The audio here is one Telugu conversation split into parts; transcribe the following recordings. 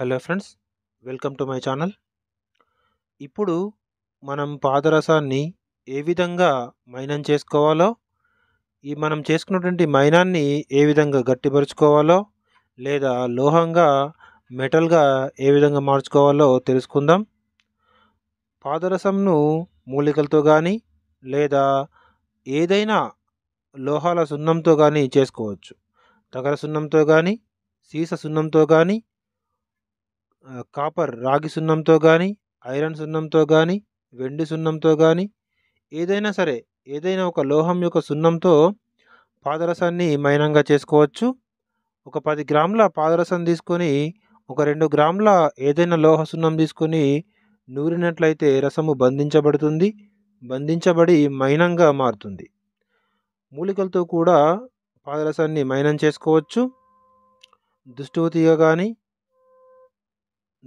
hello friends welcome to my channel ఇప్పుడు మనం పాదరసాన్ని ఏ విధంగా మైనం చేసుకోవాలో ఈ మనం చేసుకున్నటువంటి మైనాన్ని ఏ విధంగా గట్టిపరుచుకోవాలో లేదా లోహంగా మెటల్గా ఏ విధంగా మార్చుకోవాలో తెలుసుకుందాం పాదరసంను మూలికలతో కానీ లేదా ఏదైనా లోహాల సున్నంతో కానీ చేసుకోవచ్చు తగర సున్నంతో కానీ సీస సున్నంతో కానీ కాపర్ రాగి సున్నంతో కానీ ఐరన్ సున్నంతో కానీ వెండి సున్నంతో కానీ ఏదైనా సరే ఏదైనా ఒక లోహం యొక్క సున్నంతో పాదరసాన్ని మైనంగా చేసుకోవచ్చు ఒక పది గ్రాముల పాదరసం తీసుకొని ఒక రెండు గ్రాముల ఏదైనా లోహ సున్నం తీసుకొని నూరినట్లయితే రసము బంధించబడుతుంది బంధించబడి మైనంగా మారుతుంది మూలికలతో కూడా పాదరసాన్ని మైనం చేసుకోవచ్చు దుష్టూతిగా కానీ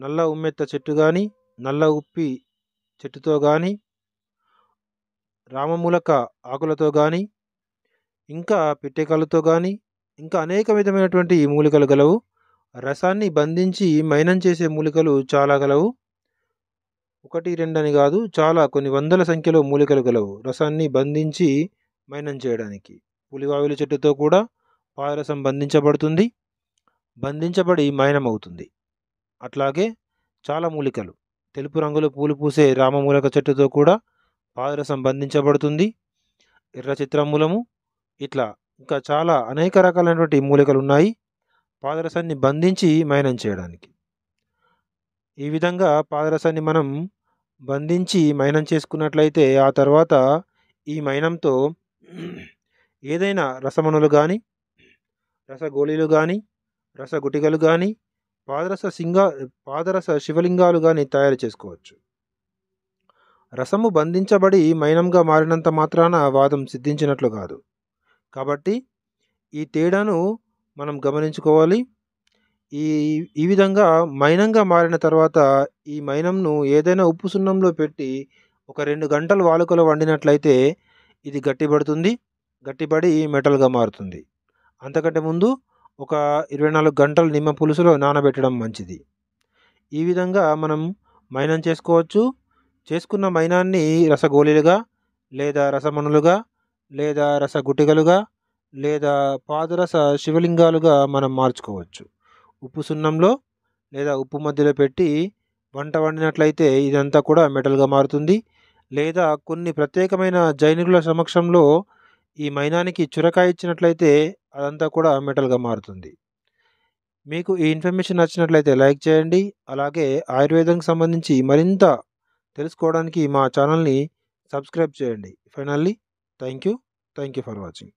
నల్ల ఉమ్మెత్త చెట్టు కానీ నల్ల ఉప్పి చెట్టుతో కానీ రామమూలక ఆకులతో కానీ ఇంకా పిట్టెకాలతో కానీ ఇంకా అనేక విధమైనటువంటి మూలికలు గలవు రసాన్ని బంధించి మైనం చేసే మూలికలు చాలా గలవు ఒకటి రెండు అని కాదు చాలా కొన్ని వందల సంఖ్యలో మూలికలు గలవు రసాన్ని బంధించి మైనం చేయడానికి పులివావిల చెట్టుతో కూడా పాయరసం బంధించబడుతుంది బంధించబడి మైనమవుతుంది అట్లాగే చాలా మూలికలు తెలుపు రంగులో పూలు పూసే రామమూలక చెట్టుతో కూడా పాదరసం బంధించబడుతుంది ఎర్ర చిత్రమూలము ఇట్లా ఇంకా చాలా అనేక రకాలైనటువంటి మూలికలు ఉన్నాయి పాదరసాన్ని బంధించి మైనం చేయడానికి ఈ విధంగా పాదరసాన్ని మనం బంధించి మైనం చేసుకున్నట్లయితే ఆ తర్వాత ఈ మైనంతో ఏదైనా రసమణులు కానీ రసగోళీలు కానీ రసగుటికలు కానీ పాదరస సింగా పాదరస శివలింగాలు కానీ తయారు చేసుకోవచ్చు రసము బంధించబడి మైనంగా మారినంత మాత్రాన వాదం సిద్ధించినట్లు కాదు కాబట్టి ఈ తేడాను మనం గమనించుకోవాలి ఈ ఈ విధంగా మైనంగా మారిన తర్వాత ఈ మైనంను ఏదైనా ఉప్పు సున్నంలో పెట్టి ఒక రెండు గంటలు వాలుకలో వండినట్లయితే ఇది గట్టిపడుతుంది గట్టిపడి మెటల్గా మారుతుంది అంతకంటే ముందు ఒక ఇరవై నాలుగు గంటలు నిమ్మ పులుసులో నానబెట్టడం మంచిది ఈ విధంగా మనం మైనం చేసుకోవచ్చు చేసుకున్న మైనాన్ని రసగోళీలుగా లేదా రసమణులుగా లేదా రసగుటికలుగా లేదా పాదరస శివలింగాలుగా మనం మార్చుకోవచ్చు ఉప్పు సున్నంలో లేదా ఉప్పు మధ్యలో పెట్టి వంట వండినట్లయితే ఇదంతా కూడా మెటల్గా మారుతుంది లేదా కొన్ని ప్రత్యేకమైన జైనికుల సమక్షంలో ఈ మైనానికి చురకాయ ఇచ్చినట్లయితే అదంతా కూడా మెటల్గా మారుతుంది మీకు ఈ ఇన్ఫర్మేషన్ నచ్చినట్లయితే లైక్ చేయండి అలాగే ఆయుర్వేదంకి సంబంధించి మరింత తెలుసుకోవడానికి మా ఛానల్ని సబ్స్క్రైబ్ చేయండి finally thank you thank you for watching